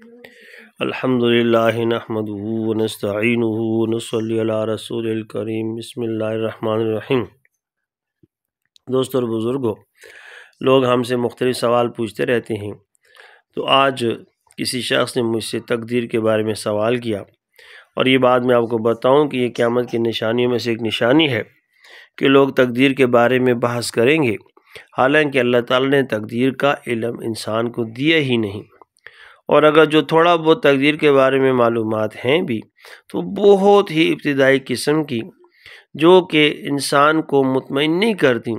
الكريم بسم الله करीम الرحيم दोस्तों और बुज़ुर्गों लोग हमसे मुख्तलिफ़ सवाल पूछते रहते हैं तो आज किसी शख्स ने मुझसे तकदीर के बारे में सवाल किया और ये बात मैं आपको बताऊं कि ये क़्यामत की निशानियों में से एक निशानी है कि लोग तकदीर के बारे में बहस करेंगे हालांकि अल्लाह ताला ने तकदीर का इलम इंसान को दिया ही नहीं और अगर जो थोड़ा बहुत तकदीर के बारे में मालूम हैं भी तो बहुत ही इब्तदाई किस्म की जो कि इंसान को मुतमिन नहीं करती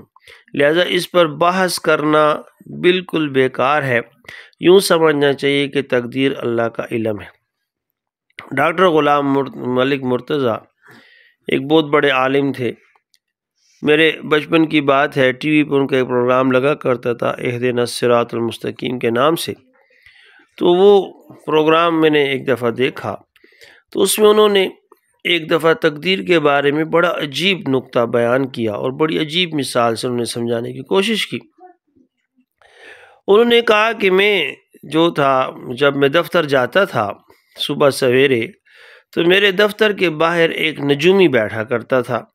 लिहाजा इस पर बहस करना बिल्कुल बेकार है यूँ समझना चाहिए कि तकदीर अल्लाह का इलम है डॉक्टर ग़ुलाम मुर्त, मलिक मुर्तज़ा एक बहुत बड़े आलिम थे मेरे बचपन की बात है टीवी पर उनका एक प्रोग्राम लगा करता था एहद नसरातमस्तकीम के नाम से तो वो प्रोग्राम मैंने एक दफ़ा देखा तो उसमें उन्होंने एक दफ़ा तकदीर के बारे में बड़ा अजीब नुक्ता बयान किया और बड़ी अजीब मिसाल से उन्होंने समझाने की कोशिश की उन्होंने कहा कि मैं जो था जब मैं दफ्तर जाता था सुबह सवेरे तो मेरे दफ्तर के बाहर एक नजूमी बैठा करता था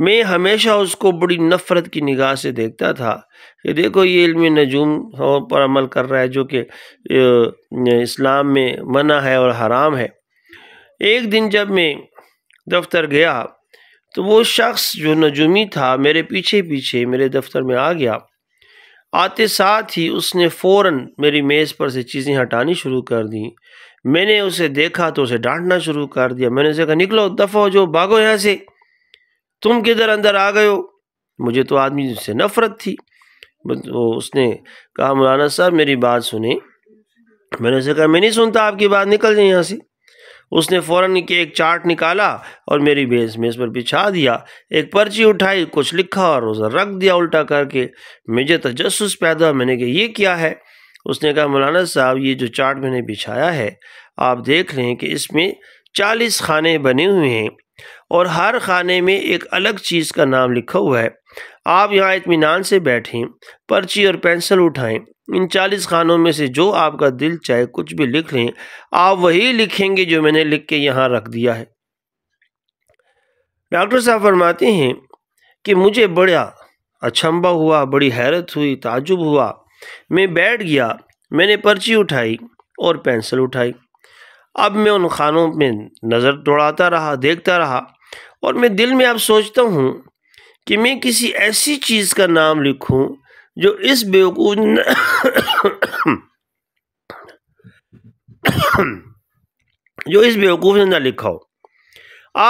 मैं हमेशा उसको बड़ी नफ़रत की निगाह से देखता था कि देखो ये इल्म नजूम पर अमल कर रहा है जो कि इस्लाम में मना है और हराम है एक दिन जब मैं दफ्तर गया तो वो शख्स जो नजूमी था मेरे पीछे पीछे मेरे दफ्तर में आ गया आते साथ ही उसने फ़ौर मेरी मेज़ पर से चीज़ें हटानी शुरू कर दी मैंने उसे देखा तो उसे डांटना शुरू कर दिया मैंने उसे कहा निकलो दफ़ा जो भागो यहाँ से तुम किधर अंदर आ गए हो मुझे तो आदमी से नफ़रत थी तो उसने कहा मौलाना साहब मेरी बात सुने मैंने उसे कहा मैं नहीं सुनता आपकी बात निकल जाए यहाँ से उसने फ़ौरन के एक चार्ट निकाला और मेरी बेस इस पर बिछा दिया एक पर्ची उठाई कुछ लिखा और उसे रख दिया उल्टा करके मुझे तजस पैदा मैंने कहा ये क्या है उसने कहा मौलाना साहब ये जो चार्ट मैंने बिछाया है आप देख रहे हैं कि इसमें चालीस खाने बने हुए हैं और हर खाने में एक अलग चीज़ का नाम लिखा हुआ है आप यहाँ इतमान से बैठें पर्ची और पेंसिल उठाएं इन चालीस खानों में से जो आपका दिल चाहे कुछ भी लिख लें आप वही लिखेंगे जो मैंने लिख के यहाँ रख दिया है डॉक्टर साहब फरमाते हैं कि मुझे बड़ा अचंबा हुआ बड़ी हैरत हुई ताजुब हुआ मैं बैठ गया मैंने पर्ची उठाई और पेंसिल उठाई अब मैं उन खानों में नज़र दौड़ाता रहा देखता रहा और मैं दिल में आप सोचता हूँ कि मैं किसी ऐसी चीज़ का नाम लिखूं जो इस बेवकूफ जो इस बेवकूफ़ ने ना लिखा हो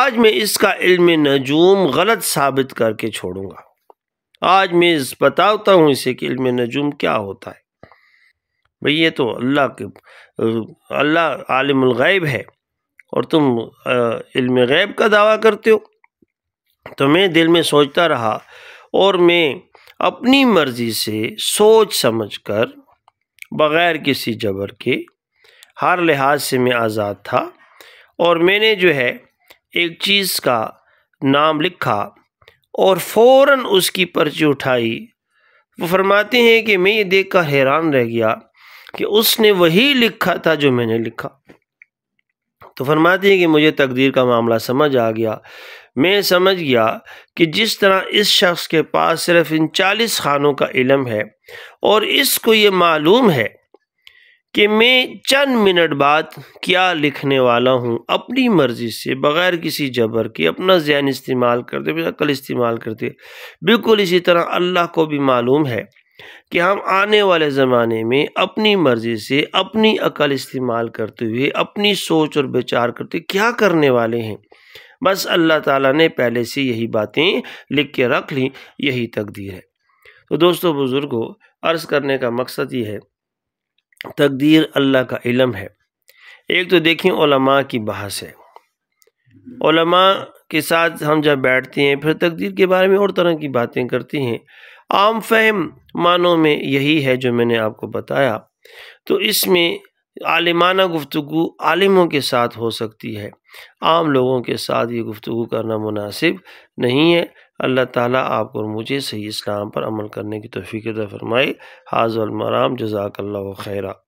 आज मैं इसका इल्म नजूम गलत साबित करके छोड़ूंगा आज मैं इस बताता हूँ इसे कि इल्म नजूम क्या होता है भाई ये तो अल्लाह के अल्लाह गैब है और तुम इल्म गैब का दावा करते हो तो मैं दिल में सोचता रहा और मैं अपनी मर्ज़ी से सोच समझकर बग़ैर किसी जबर के हर लिहाज से मैं आज़ाद था और मैंने जो है एक चीज़ का नाम लिखा और फ़ौर उसकी पर्ची उठाई वो फरमाते हैं कि मैं ये देख कर हैरान रह गया कि उसने वही लिखा था जो मैंने लिखा तो फरमाती है कि मुझे तकदीर का मामला समझ आ गया मैं समझ गया कि जिस तरह इस शख्स के पास सिर्फ इन चालीस खानों का इलम है और इसको ये मालूम है कि मैं चंद मिनट बाद क्या लिखने वाला हूँ अपनी मर्ज़ी से बग़ैर किसी जबर के अपना जहन इस्तेमाल करते अकल इस्तेमाल करते बिल्कुल इसी तरह अल्लाह को भी मालूम है कि हम आने वाले ज़माने में अपनी मर्ज़ी से अपनी अकल इस्तेमाल करते हुए अपनी सोच और विचार करते क्या करने वाले हैं बस अल्लाह ताला ने पहले से यही बातें लिख के रख ली यही तकदीर है तो दोस्तों बुज़ुर्गों अर्ज़ करने का मकसद ये है तकदीर अल्लाह का इलम है एक तो देखें ओलमा की बहस है ओलमा के साथ हम जब बैठते हैं फिर तकदीर के बारे में और तरह की बातें करते हैं आम फहम मानों में यही है जो मैंने आपको बताया तो इसमें आलिमाना गुफ्तु आलिमों के साथ हो सकती है आम लोगों के साथ ये गुफ्तु करना मुनासिब नहीं है अल्लाह ताला आपको और मुझे सही इस्लाम पर अमल करने की तोफ़ी फ़रमाए हाजुलमराम जजाकल्ला खैरा